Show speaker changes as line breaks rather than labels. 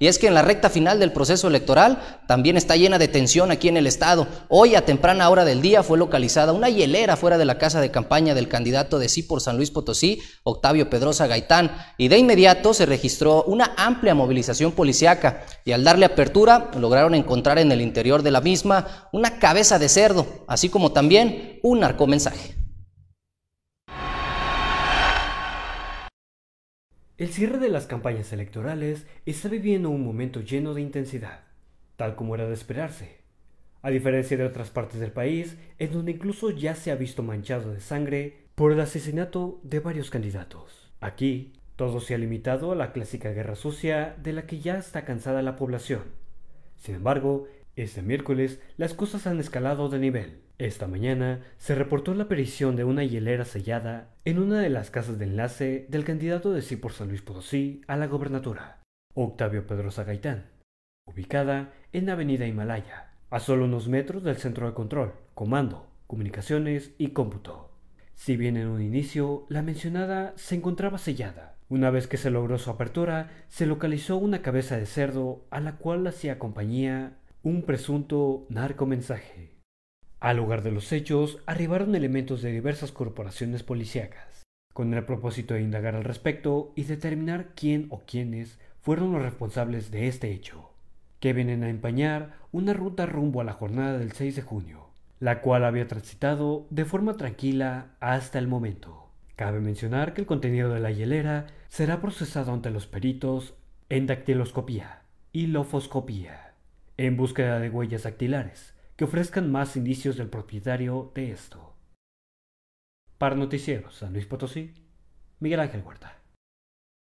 Y es que en la recta final del proceso electoral también está llena de tensión aquí en el Estado. Hoy a temprana hora del día fue localizada una hielera fuera de la casa de campaña del candidato de sí por San Luis Potosí, Octavio Pedroza Gaitán, y de inmediato se registró una amplia movilización policiaca y al darle apertura lograron encontrar en el interior de la misma una cabeza de cerdo, así como también un narcomensaje.
El cierre de las campañas electorales está viviendo un momento lleno de intensidad, tal como era de esperarse. A diferencia de otras partes del país, en donde incluso ya se ha visto manchado de sangre por el asesinato de varios candidatos. Aquí, todo se ha limitado a la clásica guerra sucia de la que ya está cansada la población. Sin embargo, este miércoles las cosas han escalado de nivel. Esta mañana se reportó la aparición de una hielera sellada en una de las casas de enlace del candidato de sí San Luis Potosí a la gobernatura, Octavio Pedrosa Gaitán, ubicada en Avenida Himalaya, a solo unos metros del centro de control, comando, comunicaciones y cómputo. Si bien en un inicio la mencionada se encontraba sellada, una vez que se logró su apertura, se localizó una cabeza de cerdo a la cual hacía compañía un presunto narcomensaje. Al lugar de los hechos arribaron elementos de diversas corporaciones policíacas, con el propósito de indagar al respecto y determinar quién o quiénes fueron los responsables de este hecho, que vienen a empañar una ruta rumbo a la jornada del 6 de junio, la cual había transitado de forma tranquila hasta el momento. Cabe mencionar que el contenido de la hielera será procesado ante los peritos en dactiloscopía y lofoscopía en búsqueda de huellas dactilares que ofrezcan más indicios del propietario de esto. Para Noticieros San Luis Potosí, Miguel Ángel Huerta.